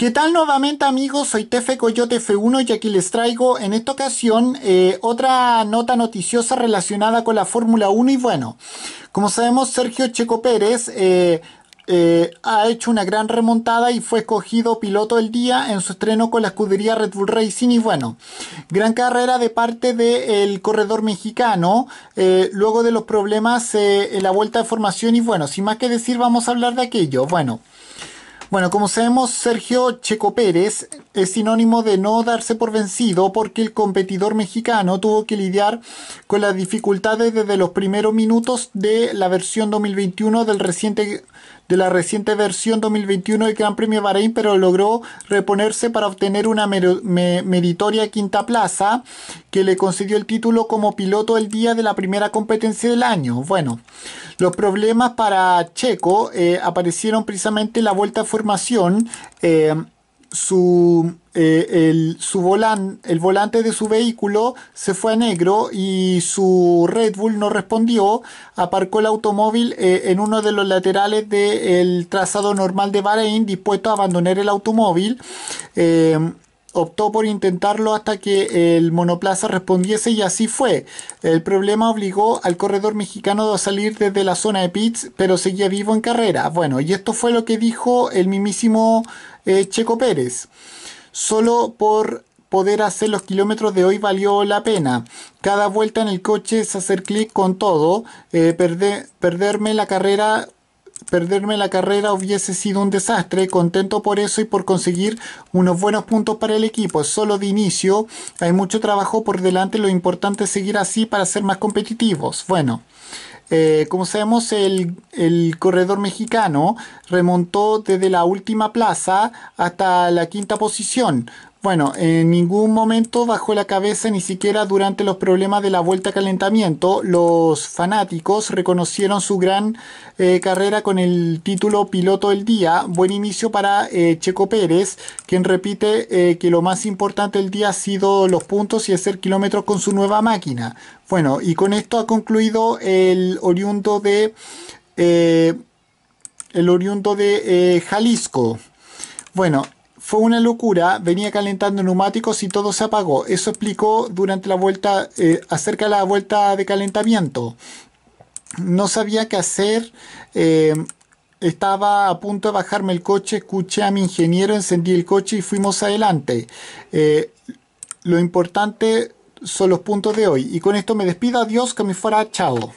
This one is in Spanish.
¿Qué tal nuevamente amigos? Soy Tefe Coyote F1 y aquí les traigo en esta ocasión eh, otra nota noticiosa relacionada con la Fórmula 1 y bueno, como sabemos Sergio Checo Pérez eh, eh, ha hecho una gran remontada y fue escogido piloto del día en su estreno con la escudería Red Bull Racing y bueno, gran carrera de parte del corredor mexicano luego de los problemas en la vuelta de formación y bueno, sin más que decir vamos a hablar de aquello, bueno. Bueno, como sabemos, Sergio Checo Pérez es sinónimo de no darse por vencido porque el competidor mexicano tuvo que lidiar con las dificultades desde los primeros minutos de la versión 2021 del reciente de la reciente versión 2021 del Gran Premio Bahrein, pero logró reponerse para obtener una meritoria quinta plaza que le concedió el título como piloto el día de la primera competencia del año. Bueno, los problemas para Checo eh, aparecieron precisamente en la vuelta a formación. Eh, su eh, el, volante de su vehículo se fue a negro y su Red Bull no respondió, aparcó el automóvil eh, en uno de los laterales del trazado normal de Bahrein, dispuesto a abandonar el automóvil. Eh, optó por intentarlo hasta que el monoplaza respondiese y así fue. El problema obligó al corredor mexicano a salir desde la zona de pits, pero seguía vivo en carrera. Bueno, y esto fue lo que dijo el mismísimo Checo Pérez. Solo por poder hacer los kilómetros de hoy valió la pena. Cada vuelta en el coche es hacer clic con todo. Eh, perderme la carrera perderme la carrera hubiese sido un desastre, contento por eso y por conseguir unos buenos puntos para el equipo, solo de inicio, hay mucho trabajo por delante, lo importante es seguir así para ser más competitivos. Bueno, eh, como sabemos, el, corredor mexicano remontó desde la última plaza hasta la quinta posición, bueno, en ningún momento bajó la cabeza, ni siquiera durante los problemas de la vuelta a calentamiento, los fanáticos reconocieron su gran eh, carrera con el título Piloto del Día. Buen inicio para eh, Checo Pérez, quien repite eh, que lo más importante del día ha sido los puntos y hacer kilómetros con su nueva máquina. Bueno, y con esto ha concluido el oriundo de, el oriundo de Jalisco. Bueno, fue una locura, venía calentando neumáticos y todo se apagó. Eso explicó durante la vuelta, eh, acerca de la vuelta de calentamiento. No sabía qué hacer, eh, estaba a punto de bajarme el coche, escuché a mi ingeniero, encendí el coche y fuimos adelante. Eh, lo importante son los puntos de hoy. Y con esto me despido, adiós, que me fuera, chao.